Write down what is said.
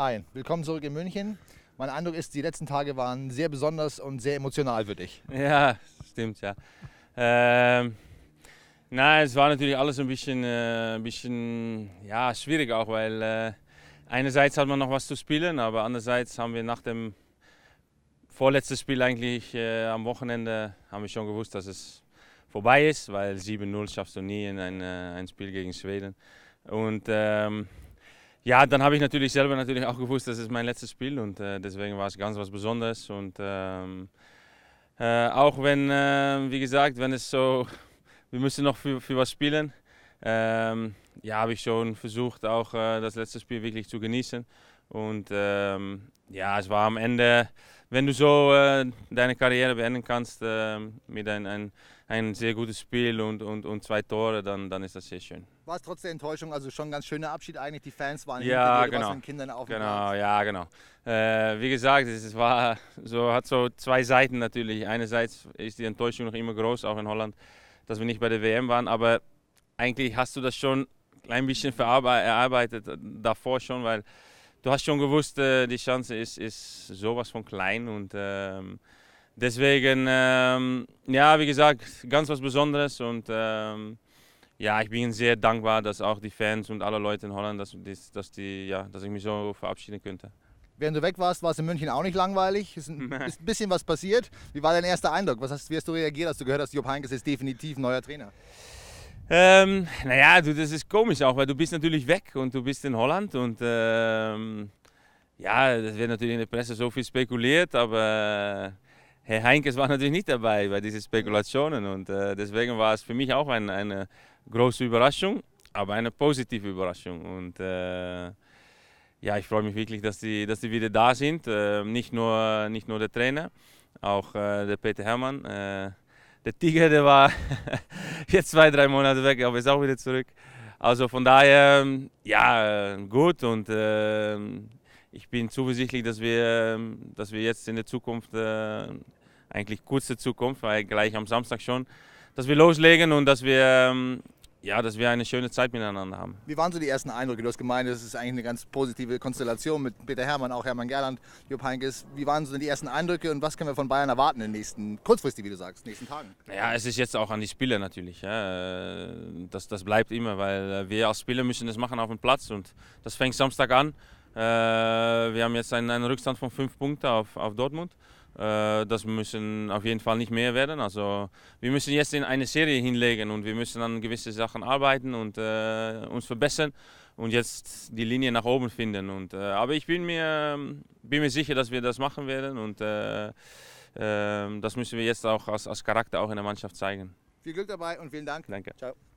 Ein. Willkommen zurück in München. Mein Eindruck ist, die letzten Tage waren sehr besonders und sehr emotional für dich. Ja, stimmt, ja. Ähm, nein, es war natürlich alles ein bisschen, äh, ein bisschen ja, schwierig auch, weil äh, einerseits hat man noch was zu spielen, aber andererseits haben wir nach dem vorletzten Spiel eigentlich äh, am Wochenende haben wir schon gewusst, dass es vorbei ist, weil 7-0 schaffst du nie in ein, äh, ein Spiel gegen Schweden. Und ähm, ja, dann habe ich natürlich selber natürlich auch gewusst, das ist mein letztes Spiel und äh, deswegen war es ganz was Besonderes. Und ähm, äh, auch wenn, äh, wie gesagt, wenn es so, wir müssen noch für, für was spielen. Ähm, ja, habe ich schon versucht, auch äh, das letzte Spiel wirklich zu genießen. Und ähm, ja, es war am Ende, wenn du so äh, deine Karriere beenden kannst äh, mit ein, ein, ein, sehr gutes Spiel und, und, und zwei Tore, dann, dann ist das sehr schön. War es trotz der Enttäuschung also schon ein ganz schöner Abschied eigentlich? Die Fans waren ja, hinter genau. den Kindern auf Genau, ja, genau. Äh, wie gesagt, es war so, hat so zwei Seiten natürlich. Einerseits ist die Enttäuschung noch immer groß, auch in Holland, dass wir nicht bei der WM waren, aber eigentlich hast du das schon klein bisschen erarbeitet äh, davor schon, weil du hast schon gewusst, äh, die Chance ist, ist sowas von klein und ähm, deswegen, ähm, ja, wie gesagt, ganz was Besonderes und ähm, ja, ich bin sehr dankbar, dass auch die Fans und alle Leute in Holland, dass, dass, die, ja, dass ich mich so verabschieden könnte. Während du weg warst, war es in München auch nicht langweilig. Es ist ein, ist ein bisschen was passiert. Wie war dein erster Eindruck? Was hast, wie hast du reagiert, als du gehört hast, Jupp Heynckes ist definitiv neuer Trainer? Ähm, naja, du, das ist komisch auch, weil du bist natürlich weg und du bist in Holland und ähm, ja, das wird natürlich in der Presse so viel spekuliert, aber äh, Herr Heinkes war natürlich nicht dabei bei diesen Spekulationen und äh, deswegen war es für mich auch ein, eine große Überraschung, aber eine positive Überraschung und äh, ja, ich freue mich wirklich, dass die, dass die wieder da sind, äh, nicht, nur, nicht nur der Trainer, auch äh, der Peter Herrmann. Äh, der Tiger, der war jetzt zwei, drei Monate weg, aber ist auch wieder zurück. Also von daher, ähm, ja, ähm, gut und äh, ich bin zuversichtlich, dass wir, ähm, dass wir jetzt in der Zukunft, äh, eigentlich kurze Zukunft, weil gleich am Samstag schon, dass wir loslegen und dass wir ja, dass wir eine schöne Zeit miteinander haben. Wie waren so die ersten Eindrücke? Du hast gemeint, das ist eigentlich eine ganz positive Konstellation mit Peter Hermann, auch Hermann Gerland, Jupp Heinkes. Wie waren so die ersten Eindrücke und was können wir von Bayern erwarten in den nächsten, kurzfristig, wie du sagst, nächsten Tagen? Ja, es ist jetzt auch an die Spieler natürlich. Ja. Äh, das, das bleibt immer, weil äh, wir als Spieler müssen das machen auf dem Platz und das fängt Samstag an. Äh, wir haben jetzt einen, einen Rückstand von fünf Punkten auf, auf Dortmund. Äh, das müssen auf jeden Fall nicht mehr werden. Also wir müssen jetzt in eine Serie hinlegen und wir müssen an gewisse Sachen arbeiten und äh, uns verbessern und jetzt die Linie nach oben finden. Und, äh, aber ich bin mir, bin mir sicher, dass wir das machen werden und äh, äh das müssen wir jetzt auch als, als Charakter auch in der Mannschaft zeigen. Viel Glück dabei und vielen Dank. Danke. Ciao.